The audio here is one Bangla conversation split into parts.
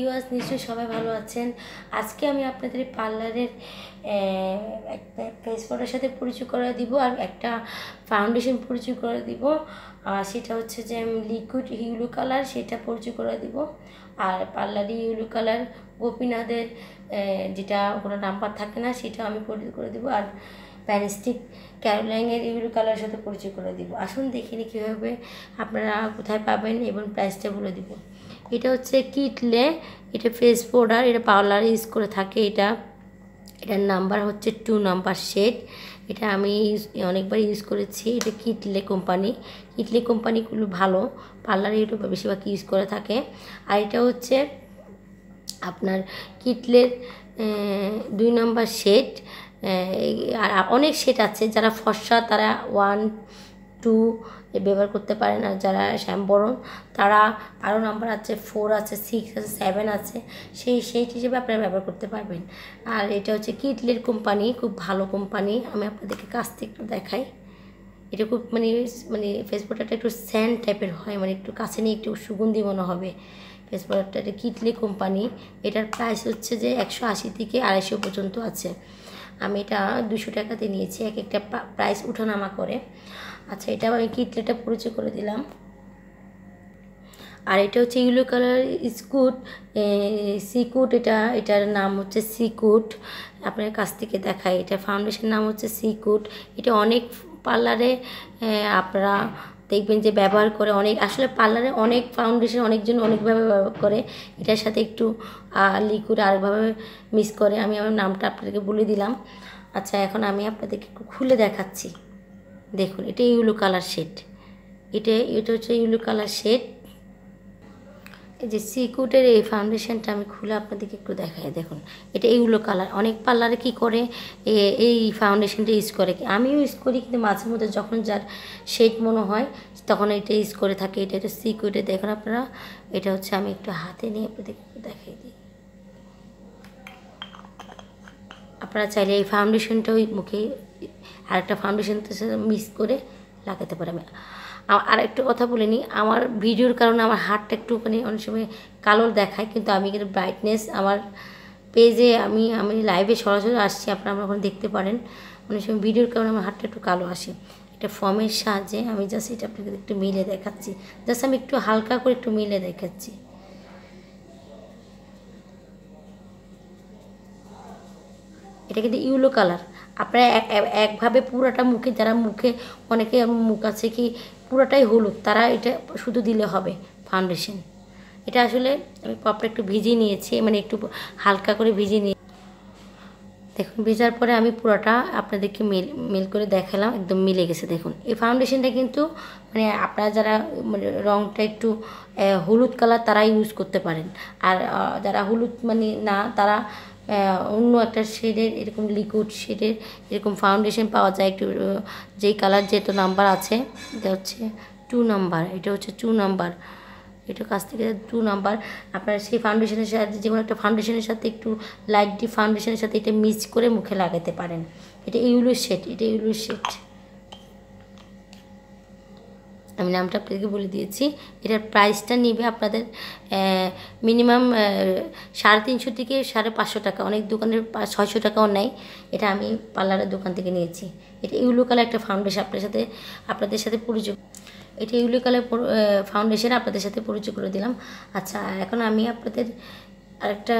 ইউএস নিশ্চয়ই সবাই ভালো আছেন আজকে আমি আপনাদের পার্লারের একটা ফেস পাউডার সাথে পরিচয় করে দিব আর একটা ফাউন্ডেশন পরিচয় করে দিব আর সেটা হচ্ছে যে লিকুইড ইউলো কালার সেটা পরিচয় করে দিব আর পার্লারি ইউলো কালার গোপীনাথের যেটা কোনো নাম্বার থাকে না সেটা আমি পরিচয় করে দিব আর প্যারিস্টিক ক্যারোলাইনের ইউলো কালারের সাথে পরিচয় করে দিব আসুন দেখিনি কীভাবে আপনারা কোথায় পাবেন এবং প্রাইসটা বলে দিব এটা হচ্ছে কিটলে এটা ফেস পাউডার এটা পাউলার ইউজ করে থাকে এটা এটার নাম্বার হচ্ছে টু নাম্বার শেড এটা আমি অনেকবার ইউজ করেছি এটা কিটলে কোম্পানি কিটলে কোম্পানিগুলো ভালো পার্লারে এটা বেশিরভাগ ইউজ করে থাকে আর এটা হচ্ছে আপনার কিটলের দুই নাম্বার শেড আর অনেক শেড আছে যারা ফর্সা তারা ওয়ান টু ব্যবহার করতে পারেন আর যারা বরণ তারা আরও নাম্বার আছে ফোর আছে সিক্স আছে সেভেন আছে সেই সেই হিসেবে আপনারা ব্যবহার করতে পারবেন আর এটা হচ্ছে কিটলির কোম্পানি খুব ভালো কোম্পানি আমি আপনাদেরকে কাছ থেকে একটু দেখাই এটা খুব মানে মানে ফেস পাউডারটা একটু স্যান্ড টাইপের হয় মানে একটু কাছে নিয়ে একটু সুগন্ধি মনে হবে ফেস পাউডারটা এটা কিটলি কোম্পানি এটার প্রাইস হচ্ছে যে একশো আশি থেকে আড়াইশো পর্যন্ত আছে আমি এটা দুশো টাকাতে নিয়েছি এক একটা প্রাইস উঠানামা করে আচ্ছা এটা আমি কিটলেটা পরিচয় করে দিলাম আর এটা হচ্ছে ইউলো কালার স্কুট সিকুট এটা এটার নাম হচ্ছে সিকুট আপনার কাছ থেকে দেখায় এটা ফাউন্ডেশন নাম হচ্ছে সিকুট এটা অনেক পার্লারে আপনারা দেখবেন যে ব্যবহার করে অনেক আসলে পার্লারে অনেক ফাউন্ডেশন অনেকজন অনেকভাবে ব্যবহার করে এটার সাথে একটু লিকুইড আরেকভাবে মিস করে আমি আমার নামটা আপনাদেরকে বলে দিলাম আচ্ছা এখন আমি আপনাদেরকে একটু খুলে দেখাচ্ছি দেখুন এটা ইউলো কালার শেড এটা এটা হচ্ছে ইউলো কালার শেড এই যে সিকুটের এই ফাউন্ডেশনটা আমি খুলে আপনাদেরকে একটু দেখাই দেখুন এটা ইউলো কালার অনেক পার্লারে কি করে এই ফাউন্ডেশনটা ইউজ করে আমিও ইউজ করি কিন্তু মাঝে মধ্যে যখন যার শেড মনে হয় তখন এটা ইউজ করে থাকে এটা এটা সিকুটে দেখুন আপনারা এটা হচ্ছে আমি একটু হাতে নিয়ে আপনাদেরকে একটু দেখাই দিই আপনারা চাইলে এই ওই মুখে আর একটা সাথে মিক্স করে লাগাতে পারি আমি আর একটু কথা বলে নিই আমার ভিডিওর কারণে আমার হাতটা মানে অনেক সময় কালো দেখায় কিন্তু আমি কিন্তু ব্রাইটনেস আমার পেজে আমি আমি লাইভে সরাসরি আসছি আপনারা আমরা ওখানে দেখতে পারেন অনেক সময় ভিডিওর কারণে আমার হাতটা একটু কালো আসে একটা ফর্মের সাহায্যে আমি জাস্ট এটা আপনাকে একটু মিলে দেখাচ্ছি জাস্ট আমি একটু হালকা করে একটু মিলে দেখাচ্ছি এটা কিন্তু ইউলো কালার আপনারা একভাবে পুরাটা মুখে যারা মুখে অনেকে মুখ আছে কি পুরাটাই হলুদ তারা এটা শুধু দিলে হবে ফাউন্ডেশন এটা আসলে আমি পপটা একটু ভিজিয়ে নিয়েছি মানে একটু হালকা করে ভিজিয়ে নিয়ে দেখুন ভেজার পরে আমি পুরোটা আপনাদেরকে মেল মেল করে দেখালাম একদম মিলে গেছে দেখুন এই ফাউন্ডেশনটা কিন্তু মানে আপনারা যারা মানে রঙটা একটু হলুদ কালার তারা ইউজ করতে পারেন আর যারা হলুদ মানে না তারা অন্য একটা শেডের এরকম লিকুইড শেডের এরকম ফাউন্ডেশন পাওয়া যায় একটু যেই কালার যে যেহেতু নাম্বার আছে এটা হচ্ছে টু নাম্বার এটা হচ্ছে টু নাম্বার এটা কাছ থেকে টু নাম্বার আপনার সেই ফাউন্ডেশনের সাথে যে কোনো একটা ফাউন্ডেশনের সাথে একটু লাইট ডি ফাউন্ডেশনের সাথে এটা মিক্স করে মুখে লাগাতে পারেন এটা ইউলো শেড এটা ইউলো শেড আমি নামটা আপনাদেরকে বলে দিয়েছি এটার প্রাইসটা নিবে আপনাদের মিনিমাম সাড়ে তিনশো থেকে সাড়ে পাঁচশো টাকা অনেক দোকানের ছয়শো টাকাও নেয় এটা আমি পার্লারের দোকান থেকে নিয়েছি এটা ইউলো কালার একটা ফাউন্ডেশন আপনার সাথে আপনাদের সাথে পরিচয় এটা ইউলো কালার ফাউন্ডেশন আপনাদের সাথে পরিচয় করে দিলাম আচ্ছা এখন আমি আপনাদের আরেকটা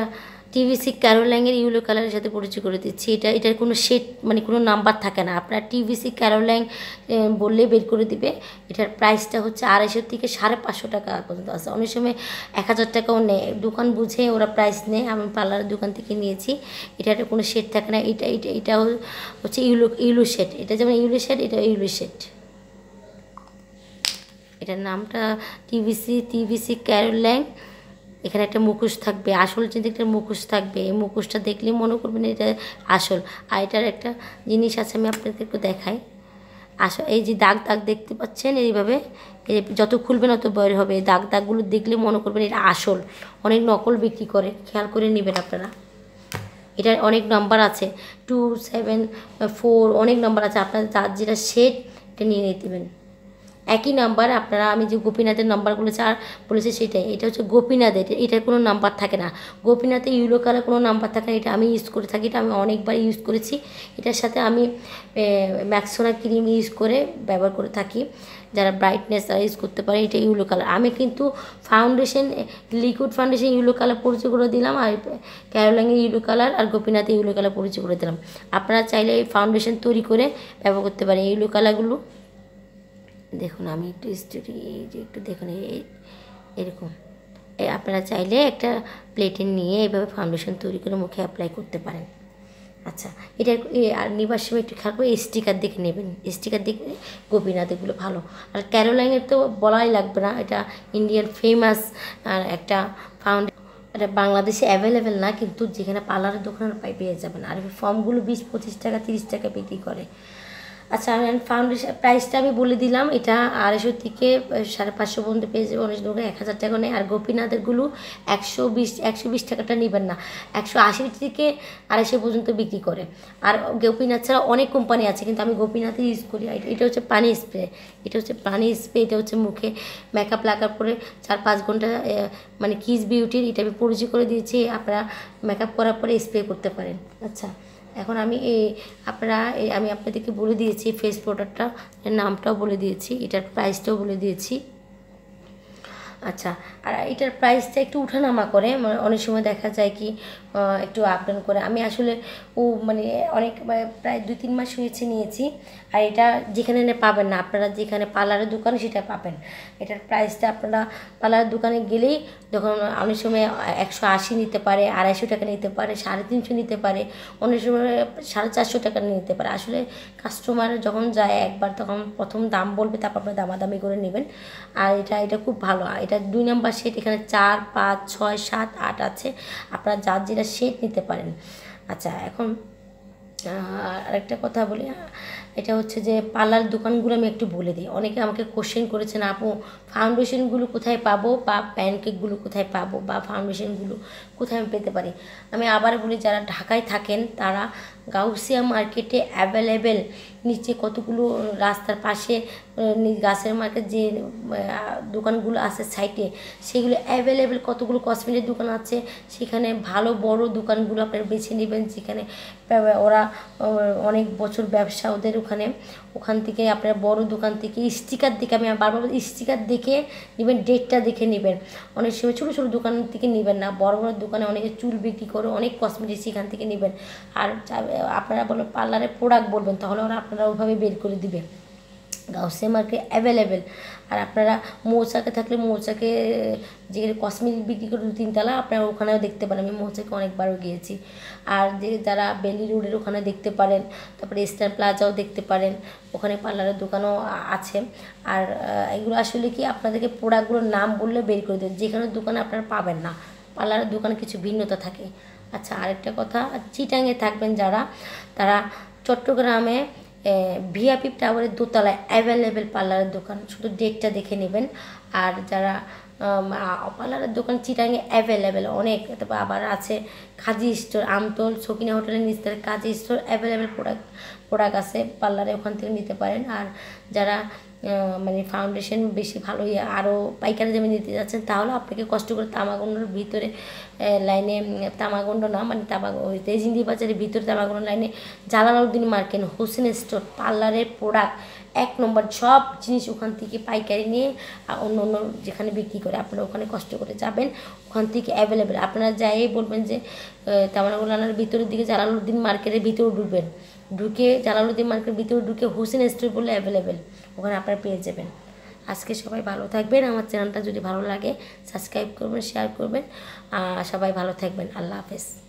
টিভিসি ক্যারোলাইনের ইউলো কালারের সাথে পরিচয় করে দিচ্ছি এটা এটার কোনো শেড মানে কোনো নাম্বার থাকে না আপনার টিভিসি ক্যারোলাইন বললে বের করে দিবে এটার প্রাইসটা হচ্ছে আড়াইশো থেকে সাড়ে পাঁচশো টাকা পর্যন্ত আছে অনেক সময় এক হাজার টাকাও নেয় দোকান বুঝে ওরা প্রাইস নেয় আমি পার্লারের দোকান থেকে নিয়েছি এটার কোনো শেড থাকে না এটা এটা এটা হচ্ছে ইউলো ইউলো শেড এটা যেমন ইউলো শেড এটা ইউলো শেড এটার নামটা টিভিসি টিভিসি ক্যারোলাইন এখানে একটা মুখোশ থাকবে আসল যে একটা মুখোশ থাকবে এই মুখোশটা দেখলে মনে করবেন এটা আসল আর এটার একটা জিনিস আছে আমি আপনাদের একটু দেখাই আসল এই যে দাগ দাগ দেখতে পাচ্ছেন এইভাবে যত খুলবেন অত বয়ের হবে দাগ দাগগুলো দেখলে মনে করবেন এটা আসল অনেক নকল বিক্রি করে খেয়াল করে নেবেন আপনারা এটার অনেক নাম্বার আছে টু সেভেন ফোর অনেক নাম্বার আছে আপনার যার যেটা সেট এটা নিয়ে নিতেবেন একই নাম্বার আপনারা আমি যে গোপীনাথের নাম্বারগুলো চার বলেছি সেটাই এটা হচ্ছে গোপীনাথের এটার কোনো নাম্বার থাকে না গোপীনাথের ইউলো কালার কোনো নাম্বার থাকে না এটা আমি ইউজ করে থাকি এটা আমি অনেকবার ইউজ করেছি এটার সাথে আমি ম্যাক্সোনা ক্রিম ইউজ করে ব্যবহার করে থাকি যারা ব্রাইটনেস তারা ইউজ করতে পারে এটা ইউলো কালার আমি কিন্তু foundation liquid foundation yellow colour পরিচয় করে দিলাম আর ক্যারোলাঙ্গের ইউলো কালার আর গোপীনাথে ইউলো কালার পরিচয় করে দিলাম আপনারা চাইলে এই ফাউন্ডেশন তৈরি করে ব্যবহার করতে পারেন ইউলো কালারগুলো দেখুন আমি একটু যে একটু দেখুন এরকম আপনারা চাইলে একটা প্লেটে নিয়ে এভাবে ফাউন্ডেশন তৈরি করে মুখে অ্যাপ্লাই করতে পারেন আচ্ছা এটা আর নিবার সময় একটু খেয়াল করে স্টিকার দেখে নেবেন স্টিকার দেখে গোপীনাথ এগুলো ভালো আর ক্যারোলাইনের তো বলাই লাগবে না এটা ইন্ডিয়ান ফেমাস আর একটা ফাউন্ড এটা বাংলাদেশে অ্যাভেলেবেল না কিন্তু যেখানে পার্লারের দোকানের পাই পেয়ে যাবেন আর ফর্মগুলো বিশ পঁচিশ টাকা তিরিশ টাকা বিক্রি করে আচ্ছা ফাউন্ডেশন প্রাইসটা আমি বলে দিলাম এটা আড়াইশো থেকে সাড়ে পাঁচশো পর্যন্ত পেয়ে যাবে অনেক দোকানে এক হাজার টাকা নেয় আর গোপীনাথেরগুলো একশো বিশ একশো বিশ টাকাটা নেবেন না একশো আশি থেকে আড়াইশো পর্যন্ত বিক্রি করে আর গোপীনাথ ছাড়া অনেক কোম্পানি আছে কিন্তু আমি গোপীনাথে ইউজ করি এটা হচ্ছে পানি স্প্রে এটা হচ্ছে পানি স্প্রে এটা হচ্ছে মুখে মেকআপ লাগার পরে চার পাঁচ ঘন্টা মানে কিস বিউটির এটা আমি পরিচয় করে দিয়েছি আপনারা মেকআপ করার পরে স্প্রে করতে পারেন আচ্ছা এখন আমি এই আপনারা আমি আপনাদেরকে বলে দিয়েছি ফেস পাউডারটা নামটাও বলে দিয়েছি এটার প্রাইসটাও বলে দিয়েছি আচ্ছা আর এটার প্রাইসটা একটু উঠানামা করে মানে অনেক সময় দেখা যায় কি একটু আপডাউন করে আমি আসলে ও মানে অনেক প্রায় দুই তিন মাস হয়েছে নিয়েছি আর এটা যেখানে এনে পাবেন না আপনারা যেখানে পার্লারের দোকানে সেটা পাবেন এটার প্রাইসটা আপনারা পার্লারের দোকানে গেলেই যখন অনেক সময় একশো আশি নিতে পারে আড়াইশো টাকা নিতে পারে সাড়ে তিনশো নিতে পারে অনেক সময় সাড়ে চারশো টাকা নিতে পারে আসলে কাস্টমার যখন যায় একবার তখন প্রথম দাম বলবে তারপর আপনার দামাদামি করে নেবেন আর এটা এটা খুব ভালো এটা দুই নাম্বার সেট এখানে চার পাঁচ ছয় সাত আট আছে আপনারা যার যেটা সেট নিতে পারেন আচ্ছা এখন আরেকটা কথা বলি এটা হচ্ছে যে পার্লার দোকানগুলো আমি একটু বলে দিই অনেকে আমাকে কোশ্চেন করেছেন আপু ফাউন্ডেশনগুলো কোথায় পাবো বা প্যানকেকগুলো কোথায় পাবো বা ফাউন্ডেশনগুলো কোথায় আমি পেতে পারি আমি আবার বলি যারা ঢাকায় থাকেন তারা গাউসিয়া মার্কেটে অ্যাভেলেবেল নিচে কতগুলো রাস্তার পাশে গাছের মার্কেট যে দোকানগুলো আছে সাইটে সেগুলো অ্যাভেলেবেল কতগুলো কসমেটিক দোকান আছে সেখানে ভালো বড় দোকানগুলো আপনারা বেছে নেবেন যেখানে ওরা অনেক বছর ব্যবসা ওদের ওখানে ওখান থেকে আপনার বড় দোকান থেকে স্টিকার দেখে আমি বারবার স্টিকার দেখে নেবেন ডেটটা দেখে নেবেন অনেক সময় ছোটো ছোটো দোকান থেকে নেবেন না বড় বড় দোকানে অনেকে চুল বিক্রি করে অনেক কসমেটিক্স এখান থেকে নেবেন আর আপনারা বলো পার্লারে প্রোডাক্ট বলবেন তাহলে ওরা আপনারা ওইভাবে বের করে দিবে গাউসে মার্কেট অ্যাভেলেবেল আর আপনারা মৌচাকে থাকলে মৌচাকে যে কসমেটিক বিক্রি করে দু তিনতলা আপনারা ওখানেও দেখতে পারেন আমি মৌচাকে অনেকবারও গিয়েছি আর যে যারা বেলি রোডের ওখানে দেখতে পারেন তারপরে স্টার প্লাজাও দেখতে পারেন ওখানে পার্লারের দোকানও আছে আর এগুলো আসলে কি আপনাদেরকে প্রোডাক্টগুলোর নাম বললে বের করে দেবেন যেখানে দোকানে আপনারা পাবেন না পার্লারের দোকানে কিছু ভিন্নতা থাকে আচ্ছা আরেকটা কথা চিটাঙে থাকবেন যারা তারা চট্টগ্রামে ভিআইপি টাওয়ারের দোতলায় অ্যাভেলেবেল পার্লারের দোকান শুধু ডেটটা দেখে নেবেন আর যারা পার্লারের দোকান চিটাঙ্গে অ্যাভেলেবেল অনেক তারপর আবার আছে খাজি স্টোর আমতল শকিনা হোটেলের নিচে Kazi store available product product আছে পার্লারে ওখান থেকে নিতে পারেন আর যারা মানে ফাউন্ডেশন বেশি ভালো আরও পাইকারি যেমন নিতে যাচ্ছেন তাহলে আপনাকে কষ্ট করে তামাগুন্ডর ভিতরে লাইনে তামাগুন্ড না মানে ওই তেজিন্দি বাজারের ভিতরে তামাগুন্ড লাইনে জালালউদ্দিন মার্কেট হোসেন স্টোর পার্লারের প্রোডাক্ট এক নম্বর সব জিনিস ওখান থেকে পাইকারি নিয়ে অন্য অন্য যেখানে বিক্রি করে আপনারা ওখানে কষ্ট করে যাবেন ওখান থেকে অ্যাভেলেবেল আপনারা যাই বলবেন যে তামাগুন্ডার ভিতরের দিকে জালালউদ্দিন মার্কেটের ভিতরে ঢুকবেন ঢুকে জালালুদ্দিন মার্কেট ভিতরে ঢুকে হোসেন স্টোর বলে অ্যাভেলেবেল ওখানে আপনারা পেয়ে যাবেন আজকে সবাই ভালো থাকবেন আমার চ্যানেলটা যদি ভালো লাগে সাবস্ক্রাইব করবেন শেয়ার করবেন সবাই ভালো থাকবেন আল্লাহ হাফেজ